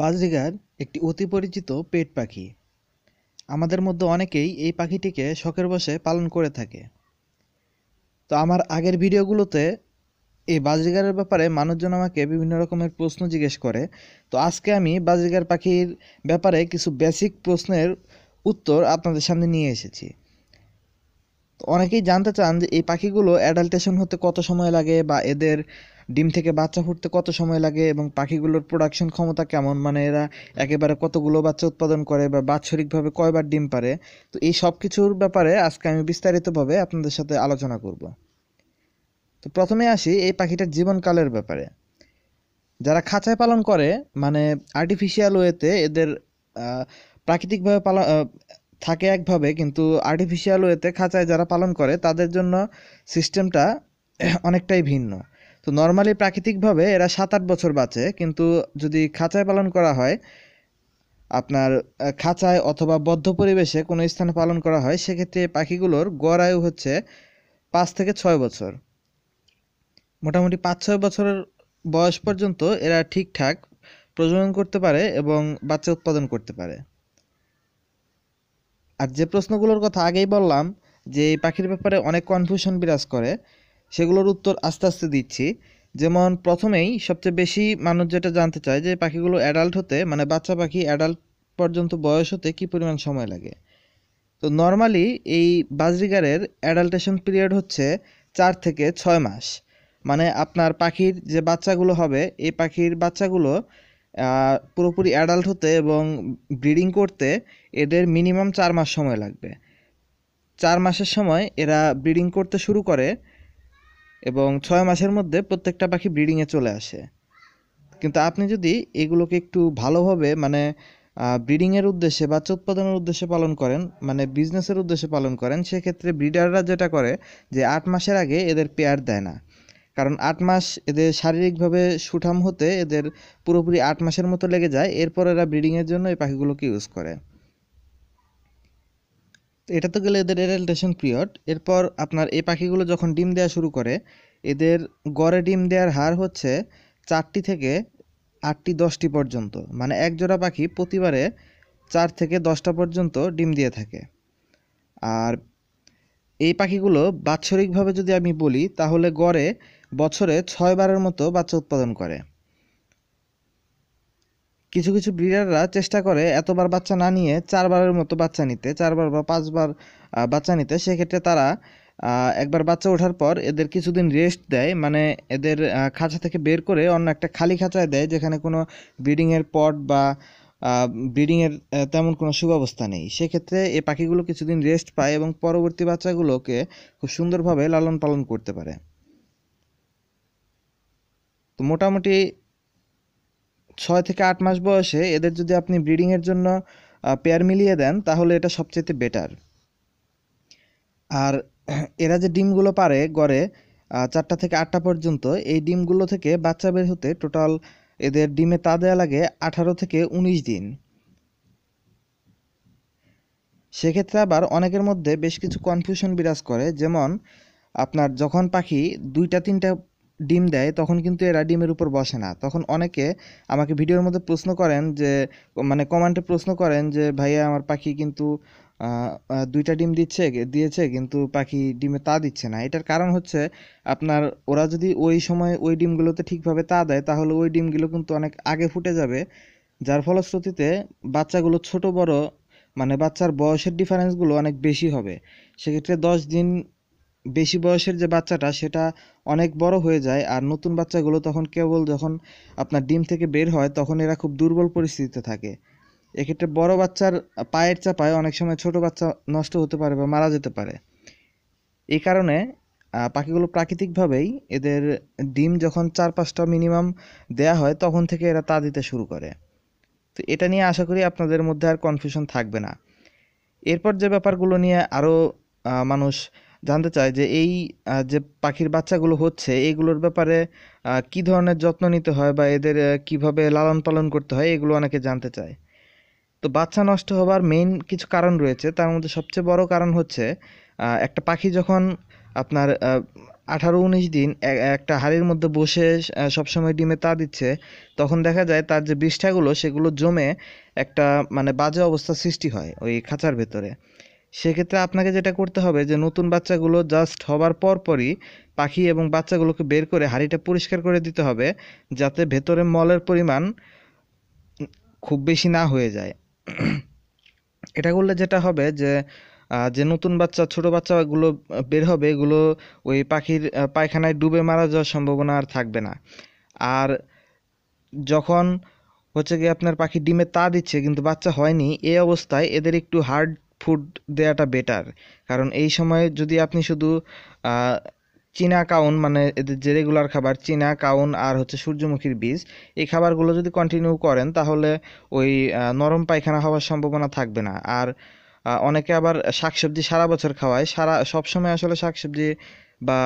budgerigar একটি অতি পরিচিত পেট পাখি আমাদের মধ্যে অনেকেই এই পাখিটিকে শখের বসে পালন করে থাকে তো আমার আগের ভিডিওগুলোতে এই বাজরিগারের ব্যাপারে মানুষজন আমাকে বিভিন্ন রকমের প্রশ্ন জিজ্ঞেস করে তো আজকে আমি বাজরিগার পাখির ব্যাপারে কিছু বেসিক প্রশ্নের উত্তর আপনাদের সামনে নিয়ে এসেছি তো অনেকেই জানতে চান যে এই পাখিগুলো অ্যাডাল্টেশন হতে কত সময় লাগে বা এদের ডিম থেকে বাচ্চা ফুটতে কত সময় লাগে এবং পাখিগুলোর প্রোডাকশন ক্ষমতা কেমন মানে এরা একেবারে কতগুলো বাচ্চা উৎপাদন করে বা বাৎসরিকভাবে কয়বার ডিম পারে তো এই সব কিছুর ব্যাপারে আজকে আমি বিস্তারিতভাবে আপনাদের সাথে আলোচনা করব তো প্রথমে আসি এই পাখিটার জীবনকালের ব্যাপারে যারা খাঁচায় পালন করে মানে আর্টিফিশিয়াল ওয়েতে এদের প্রাকৃতিকভাবে পালন থাকে একভাবে কিন্তু আর্টিফিশিয়াল ওয়েতে খাঁচায় যারা পালন করে তাদের জন্য সিস্টেমটা অনেকটাই ভিন্ন তো নর্মালি প্রাকৃতিকভাবে এরা সাত আট বছর বাঁচে কিন্তু যদি খাঁচায় পালন করা হয় আপনার খাঁচায় অথবা বদ্ধ পরিবেশে কোনো স্থানে পালন করা হয় সেক্ষেত্রে পাখিগুলোর গড় আয়ু হচ্ছে পাঁচ থেকে ছয় বছর মোটামুটি পাঁচ ছয় বছরের বয়স পর্যন্ত এরা ঠিকঠাক প্রজনন করতে পারে এবং বাচ্চা উৎপাদন করতে পারে আর যে প্রশ্নগুলোর কথা আগেই বললাম যে এই পাখির ব্যাপারে অনেক কনফিউশন বিরাজ করে সেগুলোর উত্তর আস্তে আস্তে দিচ্ছি যেমন প্রথমেই সবচেয়ে বেশি মানুষ যেটা জানতে চায় যে পাখিগুলো অ্যাডাল্ট হতে মানে বাচ্চা পাখি অ্যাডাল্ট পর্যন্ত বয়স হতে কী পরিমাণ সময় লাগে তো নর্মালি এই বাজরিগারের অ্যাডাল্টেশন পিরিয়ড হচ্ছে চার থেকে ছয় মাস মানে আপনার পাখির যে বাচ্চাগুলো হবে এই পাখির বাচ্চাগুলো পুরোপুরি অ্যাডাল্ট হতে এবং ব্রিডিং করতে এদের মিনিমাম চার মাস সময় লাগবে চার মাসের সময় এরা ব্রিডিং করতে শুরু করে এবং ছয় মাসের মধ্যে প্রত্যেকটা পাখি ব্রিডিংয়ে চলে আসে কিন্তু আপনি যদি এগুলোকে একটু ভালোভাবে মানে ব্রিডিংয়ের উদ্দেশ্যে বাচ্চা উৎপাদনের উদ্দেশ্যে পালন করেন মানে বিজনেসের উদ্দেশ্যে পালন করেন সেক্ষেত্রে ব্রিডাররা যেটা করে যে আট মাসের আগে এদের পেয়ার দেয় না কারণ আট মাস এদের শারীরিকভাবে সুঠাম হতে এদের পুরোপুরি আট মাসের মতো লেগে যায় এরপর এরা ব্রিডিংয়ের জন্য এই পাখিগুলোকে ইউজ করে এটা তো গেলে এদের এডাল্টেশন পিরিয়ড এরপর আপনার এই পাখিগুলো যখন ডিম দেওয়া শুরু করে এদের গড়ে ডিম দেওয়ার হার হচ্ছে চারটি থেকে আটটি দশটি পর্যন্ত মানে এক জোড়া পাখি প্রতিবারে চার থেকে দশটা পর্যন্ত ডিম দিয়ে থাকে আর এই পাখিগুলো বাৎসরিকভাবে যদি আমি বলি তাহলে গড়ে বছরে ছয়বারের মতো বাচ্চা উৎপাদন করে কিছু কিছু ব্রিডাররা চেষ্টা করে এতবার বাচ্চা না নিয়ে চারবারের মতো বাচ্চা নিতে চারবার বা পাঁচবার বাচ্চা নিতে সেক্ষেত্রে তারা একবার বাচ্চা ওঠার পর এদের কিছুদিন রেস্ট দেয় মানে এদের খাঁচা থেকে বের করে অন্য একটা খালি খাঁচায় দেয় যেখানে কোনো ব্রিডিংয়ের পট বা ব্রিডিংয়ের তেমন কোনো সুব্যবস্থা নেই সেক্ষেত্রে এ পাখিগুলো কিছুদিন রেস্ট পায় এবং পরবর্তী বাচ্চাগুলোকে খুব সুন্দরভাবে লালন পালন করতে পারে তো মোটামুটি ছয় থেকে আট মাস বয়সে এদের যদি আপনি ব্রিডিংয়ের জন্য পেয়ার মিলিয়ে দেন তাহলে এটা সবচেয়ে বেটার আর এরা যে ডিমগুলো পারে গড়ে চারটা থেকে আটটা পর্যন্ত এই ডিমগুলো থেকে বাচ্চা বের হতে টোটাল এদের ডিমে তা দেওয়া লাগে আঠারো থেকে উনিশ দিন সেক্ষেত্রে আবার অনেকের মধ্যে বেশ কিছু কনফিউশন বিরাজ করে যেমন আপনার যখন পাখি দুইটা তিনটা ডিম দেয় তখন কিন্তু এরা ডিমের উপর বসে না তখন অনেকে আমাকে ভিডিওর মধ্যে প্রশ্ন করেন যে মানে কমেন্টে প্রশ্ন করেন যে ভাইয়া আমার পাখি কিন্তু দুইটা ডিম দিচ্ছে দিয়েছে কিন্তু পাখি ডিমে তা দিচ্ছে না এটার কারণ হচ্ছে আপনার ওরা যদি ওই সময় ওই ডিমগুলোতে ঠিকভাবে তা দেয় তাহলে ওই ডিমগুলো কিন্তু অনেক আগে ফুটে যাবে যার ফলশ্রুতিতে বাচ্চাগুলো ছোট বড় মানে বাচ্চার বয়সের ডিফারেন্সগুলো অনেক বেশি হবে সেক্ষেত্রে দশ দিন বেশি বয়সের যে বাচ্চাটা সেটা অনেক বড় হয়ে যায় আর নতুন বাচ্চাগুলো তখন কেবল যখন আপনার ডিম থেকে বের হয় তখন এরা খুব দুর্বল পরিস্থিতিতে থাকে এক্ষেত্রে বড় বাচ্চার পায়ের চাপায় অনেক সময় ছোট বাচ্চা নষ্ট হতে পারে বা মারা যেতে পারে এই কারণে পাখিগুলো প্রাকৃতিকভাবেই এদের ডিম যখন চার পাঁচটা মিনিমাম দেয়া হয় তখন থেকে এরা তা দিতে শুরু করে তো এটা নিয়ে আশা করি আপনাদের মধ্যে আর কনফিউশন থাকবে না এরপর যে ব্যাপারগুলো নিয়ে আরও মানুষ জানতে চাই যে এই যে পাখির বাচ্চাগুলো হচ্ছে এগুলোর ব্যাপারে কী ধরনের যত্ন নিতে হয় বা এদের কীভাবে লালন পালন করতে হয় এগুলো অনেকে জানতে চায় তো বাচ্চা নষ্ট হবার মেইন কিছু কারণ রয়েছে তার মধ্যে সবচেয়ে বড় কারণ হচ্ছে একটা পাখি যখন আপনার আঠারো উনিশ দিন একটা হাড়ির মধ্যে বসে সবসময় ডিমে তা দিচ্ছে তখন দেখা যায় তার যে বিষ্ঠাগুলো সেগুলো জমে একটা মানে বাজে অবস্থা সৃষ্টি হয় ওই খাঁচার ভেতরে সেক্ষেত্রে আপনাকে যেটা করতে হবে যে নতুন বাচ্চাগুলো জাস্ট হবার পরপরই পাখি এবং বাচ্চাগুলোকে বের করে হাঁড়িটা পরিষ্কার করে দিতে হবে যাতে ভেতরে মলের পরিমাণ খুব বেশি না হয়ে যায় এটা করলে যেটা হবে যে যে নতুন বাচ্চা ছোট বাচ্চাগুলো বের হবে এগুলো ওই পাখির পায়খানায় ডুবে মারা যাওয়ার সম্ভাবনা আর থাকবে না আর যখন হচ্ছে গিয়ে আপনার পাখি ডিমে তা দিচ্ছে কিন্তু বাচ্চা হয়নি এই অবস্থায় এদের একটু হার্ড ফুড দেওয়াটা বেটার কারণ এই সময়ে যদি আপনি শুধু চীনা কাউন মানে এদের যে রেগুলার খাবার চীনা কাউন আর হচ্ছে সূর্যমুখীর বীজ এই খাবারগুলো যদি কন্টিনিউ করেন তাহলে ওই নরম পায়খানা হওয়ার সম্ভাবনা থাকবে না আর অনেকে আবার শাকসবজি সারা বছর খাওয়ায় সারা সবসময় আসলে শাকসবজি বা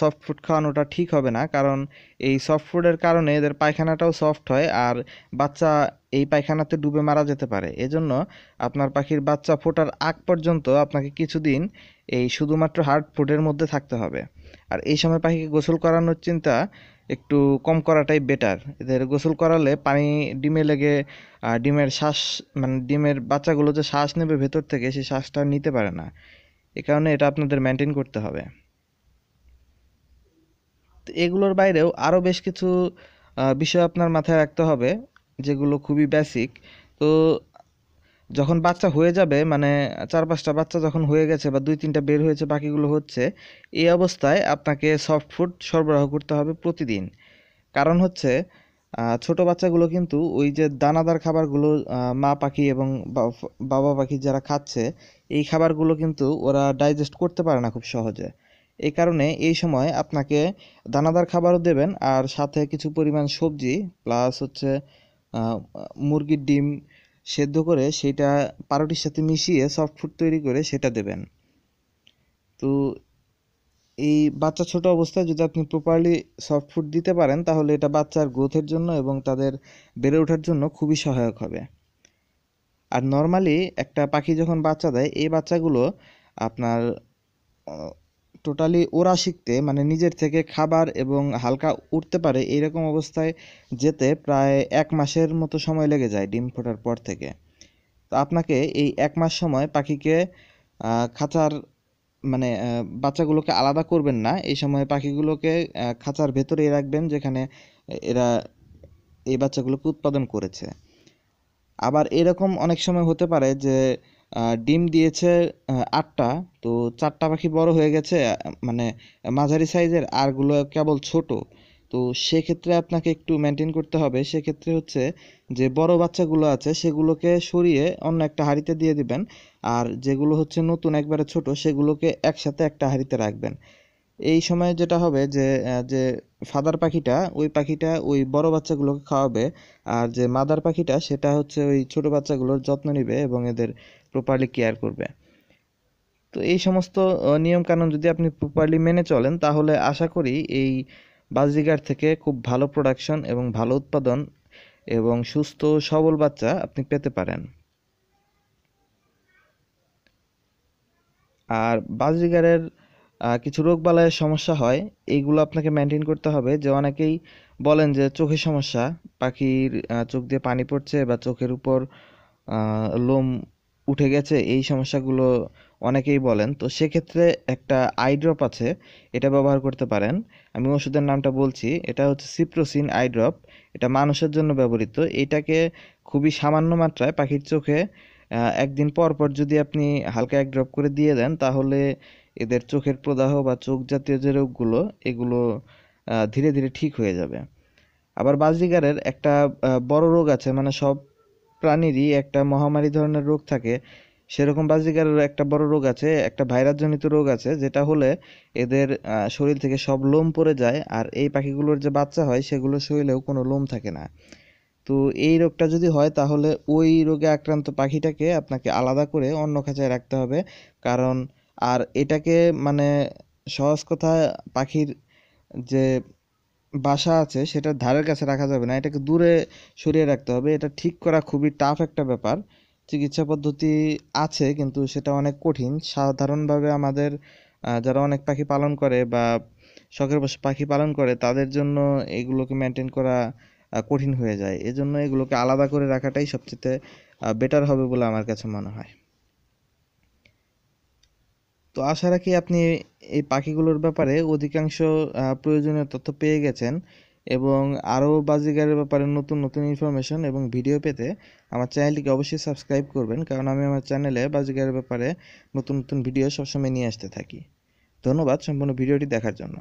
সফট ফুড খাওয়ানোটা ঠিক হবে না কারণ এই সফট ফুডের কারণে এদের পায়খানাটাও সফট হয় আর বাচ্চা এই পায়খানাতে ডুবে মারা যেতে পারে এজন্য আপনার পাখির বাচ্চা ফোটার আগ পর্যন্ত আপনাকে কিছুদিন এই শুধুমাত্র হার্ড ফুডের মধ্যে থাকতে হবে আর এই সময় পাখিকে গোসল করানোর চিন্তা একটু কম করাটাই বেটার এদের গোসল করালে পানি ডিমে লেগে ডিমের শ্বাস মানে ডিমের বাচ্চাগুলো যে শ্বাস নেবে ভেতর থেকে সেই শ্বাসটা নিতে পারে না এ কারণে এটা আপনাদের মেনটেন করতে হবে এগুলোর বাইরেও আরও বেশ কিছু বিষয় আপনার মাথায় রাখতে হবে যেগুলো খুবই বেসিক তো যখন বাচ্চা হয়ে যাবে মানে চার পাঁচটা বাচ্চা যখন হয়ে গেছে বা দুই তিনটা বের হয়েছে বাকিগুলো হচ্ছে এই অবস্থায় আপনাকে সফট ফুড সরবরাহ করতে হবে প্রতিদিন কারণ হচ্ছে ছোট বাচ্চাগুলো কিন্তু ওই যে দানাদার খাবারগুলো মা পাখি এবং বাবা পাখি যারা খাচ্ছে এই খাবারগুলো কিন্তু ওরা ডাইজেস্ট করতে পারে না খুব সহজে এই কারণে এই সময় আপনাকে দানাদার খাবারও দেবেন আর সাথে কিছু পরিমাণ সবজি প্লাস হচ্ছে মুরগির ডিম সেদ্ধ করে সেটা পাউরুটির সাথে মিশিয়ে সফট ফুড তৈরি করে সেটা দেবেন তো এই বাচ্চা ছোট অবস্থায় যদি আপনি প্রপারলি সফট ফুড দিতে পারেন তাহলে এটা বাচ্চার গ্রোথের জন্য এবং তাদের বেড়ে ওঠার জন্য খুবই সহায়ক হবে আর নর্মালি একটা পাখি যখন বাচ্চা দেয় এই বাচ্চাগুলো আপনার টোটালি ওরা শিখতে মানে নিজের থেকে খাবার এবং হালকা উঠতে পারে এইরকম অবস্থায় যেতে প্রায় এক মাসের মতো সময় লেগে যায় ডিম ফোটার পর থেকে তো আপনাকে এই এক মাস সময় পাখিকে খাঁচার মানে বাচ্চাগুলোকে আলাদা করবেন না এই সময় পাখিগুলোকে খাঁচার ভেতরেই রাখবেন যেখানে এরা এই বাচ্চাগুলোকে উৎপাদন করেছে আবার এরকম অনেক সময় হতে পারে যে ডিম দিয়েছে আটটা তো চারটা পাখি বড় হয়ে গেছে মানে মাঝারি সাইজের গুলো কেবল ছোট তো সেক্ষেত্রে আপনাকে একটু মেনটেন করতে হবে সেক্ষেত্রে হচ্ছে যে বড় বাচ্চাগুলো আছে সেগুলোকে সরিয়ে অন্য একটা হাঁড়িতে দিয়ে দিবেন আর যেগুলো হচ্ছে নতুন একবারে ছোট সেগুলোকে একসাথে একটা হাঁড়িতে রাখবেন এই সময় যেটা হবে যে যে ফাদার পাখিটা ওই পাখিটা ওই বড় বাচ্চাগুলোকে খাওয়াবে আর যে মাদার পাখিটা সেটা হচ্ছে ওই ছোট বাচ্চাগুলোর যত্ন নেবে এবং এদের প্রপারলি কেয়ার করবে তো এই সমস্ত নিয়মকানুন যদি আপনি প্রপারলি মেনে চলেন তাহলে আশা করি এই বাজিগার থেকে খুব ভালো প্রোডাকশন এবং ভালো উৎপাদন এবং সুস্থ সবল বাচ্চা আপনি পেতে পারেন আর বাজিগারের কিছু রোগ সমস্যা হয় এইগুলো আপনাকে মেনটেন করতে হবে যে অনেকেই বলেন যে চোখের সমস্যা পাখির চোখ দিয়ে পানি পড়ছে বা চোখের উপর লোম উঠে গেছে এই সমস্যাগুলো অনেকেই বলেন তো সেক্ষেত্রে একটা আইড্রপ আছে এটা ব্যবহার করতে পারেন আমি ওষুধের নামটা বলছি এটা হচ্ছে সিপ্রোসিন আইড্রপ এটা মানুষের জন্য ব্যবহৃত এটাকে খুবই সামান্য মাত্রায় পাখির চোখে একদিন পর পর যদি আপনি হালকা এক ড্রপ করে দিয়ে দেন তাহলে এদের চোখের প্রদাহ বা চোখ জাতীয় যে রোগগুলো এগুলো ধীরে ধীরে ঠিক হয়ে যাবে আবার বাজিগারের একটা বড় রোগ আছে মানে সব প্রাণীরই একটা মহামারী ধরনের রোগ থাকে সেরকম বাজিকারের একটা বড় রোগ আছে একটা ভাইরাসজনিত রোগ আছে যেটা হলে এদের শরীর থেকে সব লোম পড়ে যায় আর এই পাখিগুলোর যে বাচ্চা হয় সেগুলো শরীরেও কোনো লোম থাকে না তো এই রোগটা যদি হয় তাহলে ওই রোগে আক্রান্ত পাখিটাকে আপনাকে আলাদা করে অন্য খাঁচায় রাখতে হবে কারণ আর এটাকে মানে সহজ কথা পাখির যে বাসা আছে সেটার ধারের কাছে রাখা যাবে না এটাকে দূরে সরিয়ে রাখতে হবে এটা ঠিক করা খুবই টাফ একটা ব্যাপার চিকিৎসা পদ্ধতি আছে কিন্তু সেটা অনেক কঠিন সাধারণভাবে আমাদের যারা অনেক পাখি পালন করে বা শখের বসে পাখি পালন করে তাদের জন্য এগুলোকে মেনটেন করা কঠিন হয়ে যায় এজন্য এগুলোকে আলাদা করে রাখাটাই সবচেয়ে বেটার হবে বলে আমার কাছে মনে হয় তো আশা রাখি আপনি এই পাখিগুলোর ব্যাপারে অধিকাংশ প্রয়োজনীয় তথ্য পেয়ে গেছেন এবং আরও বাজিগারের ব্যাপারে নতুন নতুন ইনফরমেশন এবং ভিডিও পেতে আমার চ্যানেলটিকে অবশ্যই সাবস্ক্রাইব করবেন কারণ আমি আমার চ্যানেলে বাজিগারের ব্যাপারে নতুন নতুন ভিডিও সবসময় নিয়ে আসতে থাকি ধন্যবাদ সম্পূর্ণ ভিডিওটি দেখার জন্য